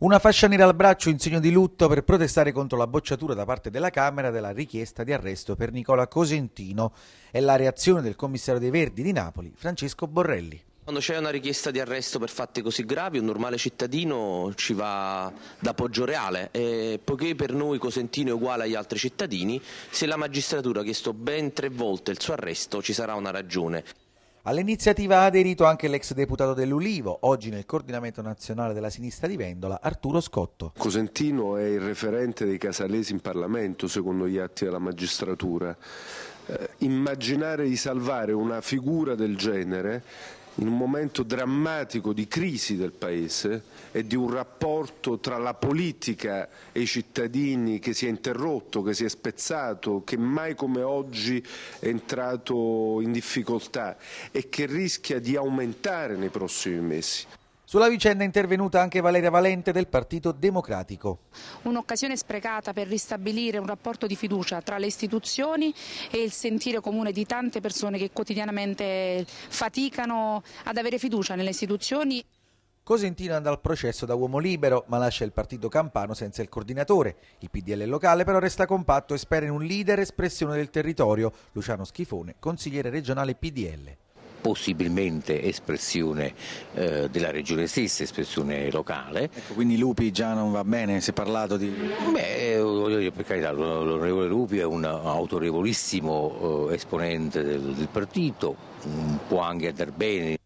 Una fascia nera al braccio in segno di lutto per protestare contro la bocciatura da parte della Camera della richiesta di arresto per Nicola Cosentino e la reazione del commissario dei Verdi di Napoli, Francesco Borrelli. Quando c'è una richiesta di arresto per fatti così gravi, un normale cittadino ci va da Poggio Reale e poiché per noi Cosentino è uguale agli altri cittadini, se la magistratura ha chiesto ben tre volte il suo arresto ci sarà una ragione. All'iniziativa ha aderito anche l'ex deputato dell'Ulivo, oggi nel coordinamento nazionale della sinistra di Vendola, Arturo Scotto. Cosentino è il referente dei casalesi in Parlamento, secondo gli atti della magistratura. Eh, immaginare di salvare una figura del genere in un momento drammatico di crisi del Paese e di un rapporto tra la politica e i cittadini che si è interrotto, che si è spezzato, che mai come oggi è entrato in difficoltà e che rischia di aumentare nei prossimi mesi. Sulla vicenda è intervenuta anche Valeria Valente del Partito Democratico. Un'occasione sprecata per ristabilire un rapporto di fiducia tra le istituzioni e il sentire comune di tante persone che quotidianamente faticano ad avere fiducia nelle istituzioni. Cosentino andrà al processo da uomo libero, ma lascia il partito campano senza il coordinatore. Il PDL locale però resta compatto e spera in un leader espressione del territorio, Luciano Schifone, consigliere regionale PDL possibilmente espressione eh, della regione stessa, espressione locale. Ecco, quindi Lupi già non va bene, si è parlato di... Beh, eh, voglio per carità, l'onorevole Lupi è un autorevolissimo eh, esponente del, del partito, mm, può anche andar bene